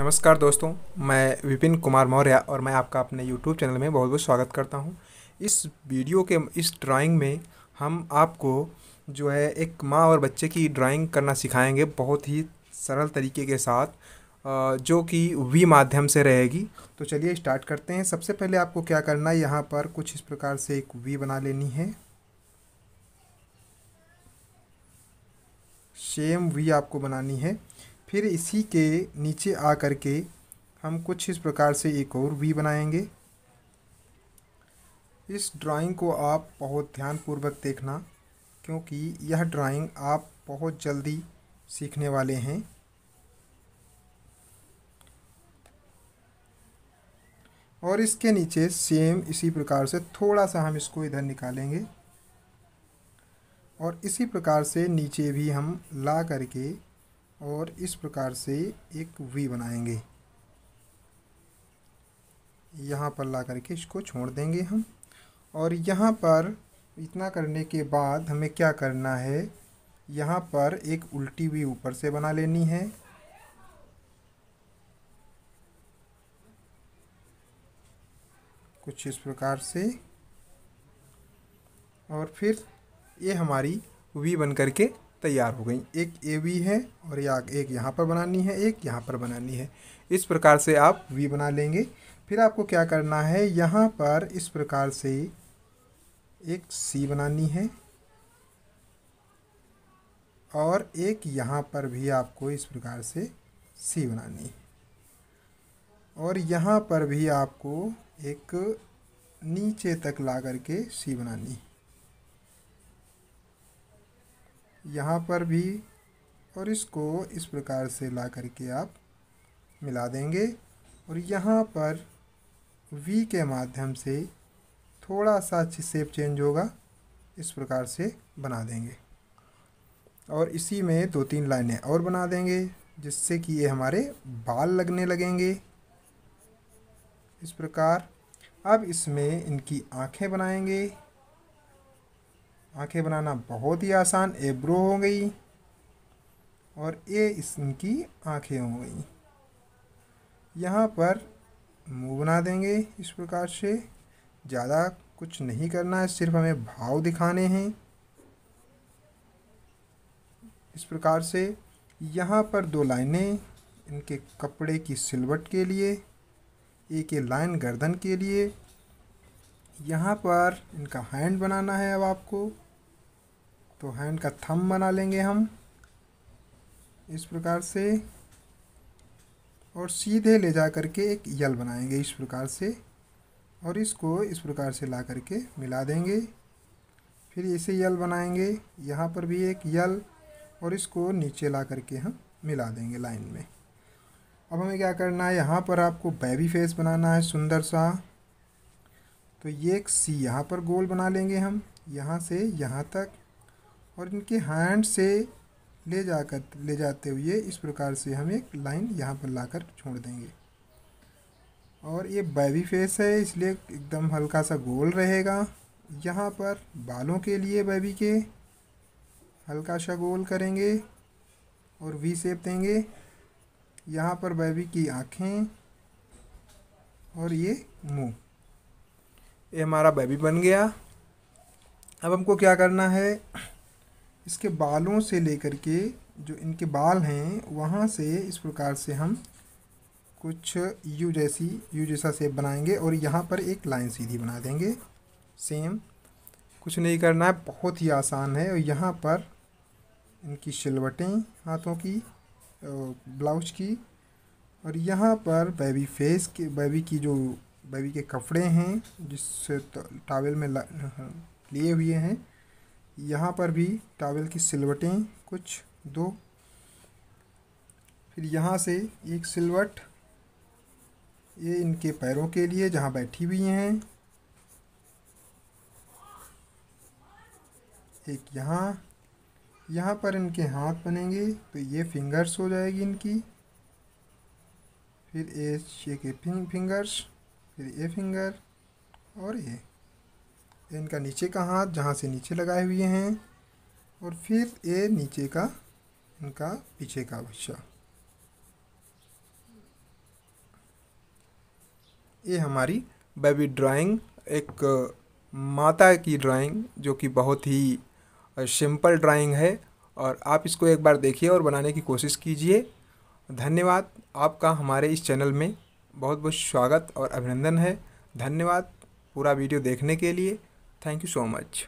नमस्कार दोस्तों मैं विपिन कुमार मौर्य और मैं आपका अपने यूट्यूब चैनल में बहुत बहुत स्वागत करता हूँ इस वीडियो के इस ड्राइंग में हम आपको जो है एक माँ और बच्चे की ड्राइंग करना सिखाएंगे बहुत ही सरल तरीके के साथ जो कि वी माध्यम से रहेगी तो चलिए स्टार्ट करते हैं सबसे पहले आपको क्या करना है यहाँ पर कुछ इस प्रकार से एक वी बना लेनी है सेम वी आपको बनानी है फिर इसी के नीचे आ कर के हम कुछ इस प्रकार से एक और वी बनाएंगे इस ड्राइंग को आप बहुत ध्यानपूर्वक देखना क्योंकि यह ड्राइंग आप बहुत जल्दी सीखने वाले हैं और इसके नीचे सेम इसी प्रकार से थोड़ा सा हम इसको इधर निकालेंगे और इसी प्रकार से नीचे भी हम ला करके और इस प्रकार से एक वी बनाएंगे यहाँ पर ला करके इसको छोड़ देंगे हम और यहाँ पर इतना करने के बाद हमें क्या करना है यहाँ पर एक उल्टी वी ऊपर से बना लेनी है कुछ इस प्रकार से और फिर ये हमारी वी बन करके तैयार हो गई एक ए वी है और या एक यहाँ पर बनानी है एक यहाँ पर बनानी है इस प्रकार से आप वी बना लेंगे फिर आपको क्या करना है यहाँ पर इस प्रकार से एक सी बनानी है और एक यहाँ पर भी आपको इस प्रकार से सी बनानी है और यहाँ पर भी आपको एक नीचे तक ला करके सी बनानी है यहाँ पर भी और इसको इस प्रकार से ला करके आप मिला देंगे और यहाँ पर वी के माध्यम से थोड़ा सा सेप चेंज होगा इस प्रकार से बना देंगे और इसी में दो तीन लाइनें और बना देंगे जिससे कि ये हमारे बाल लगने लगेंगे इस प्रकार अब इसमें इनकी आँखें बनाएंगे आंखें बनाना बहुत ही आसान एब्रो हो गई और ये इसकी आंखें हो गई यहाँ पर मुंह बना देंगे इस प्रकार से ज़्यादा कुछ नहीं करना है सिर्फ हमें भाव दिखाने हैं इस प्रकार से यहाँ पर दो लाइनें इनके कपड़े की सिलवट के लिए एक ये लाइन गर्दन के लिए यहाँ पर इनका हैंड बनाना है अब आपको तो हैंड का थम बना लेंगे हम इस प्रकार से और सीधे ले जा करके एक यल बनाएंगे इस प्रकार से और इसको इस प्रकार से ला करके मिला देंगे फिर इसे यल बनाएंगे यहाँ पर भी एक यल और इसको नीचे ला करके हम मिला देंगे लाइन में अब हमें क्या करना है यहाँ पर आपको बेबी फेस बनाना है सुंदर सा तो ये एक सी यहाँ पर गोल बना लेंगे हम यहाँ से यहाँ तक और इनके हैंड से ले जाकर ले जाते हुए इस प्रकार से हम एक लाइन यहाँ पर लाकर छोड़ देंगे और ये बैबी फेस है इसलिए एकदम हल्का सा गोल रहेगा यहाँ पर बालों के लिए बैबी के हल्का सा गोल करेंगे और वी सेप देंगे यहाँ पर बैबी की आँखें और ये मुंह ये हमारा बेबी बन गया अब हमको क्या करना है इसके बालों से लेकर के जो इनके बाल हैं वहाँ से इस प्रकार से हम कुछ यू जैसी यू जैसा सेप बनाएंगे और यहाँ पर एक लाइन सीधी बना देंगे सेम कुछ नहीं करना है बहुत ही आसान है और यहाँ पर इनकी सिलवटें हाथों की ब्लाउज की और यहाँ पर बेबी फेस के बेबी की जो बेबी के कपड़े हैं जिससे टावेल में लिए हुए हैं यहाँ पर भी टावेल की सिलवटें कुछ दो फिर यहाँ से एक सिलवट ये इनके पैरों के लिए जहाँ बैठी हुई हैं एक यहाँ यहाँ पर इनके हाथ बनेंगे तो ये फिंगर्स हो जाएगी इनकी फिर ये फिंगर्स फिर ये फिंगर और ये इनका नीचे का हाथ जहाँ से नीचे लगाए हुए हैं और फिर ये नीचे का इनका पीछे का हिस्सा ये हमारी बेबी ड्राइंग एक माता की ड्राइंग जो कि बहुत ही सिंपल ड्राइंग है और आप इसको एक बार देखिए और बनाने की कोशिश कीजिए धन्यवाद आपका हमारे इस चैनल में बहुत बहुत स्वागत और अभिनंदन है धन्यवाद पूरा वीडियो देखने के लिए थैंक यू सो मच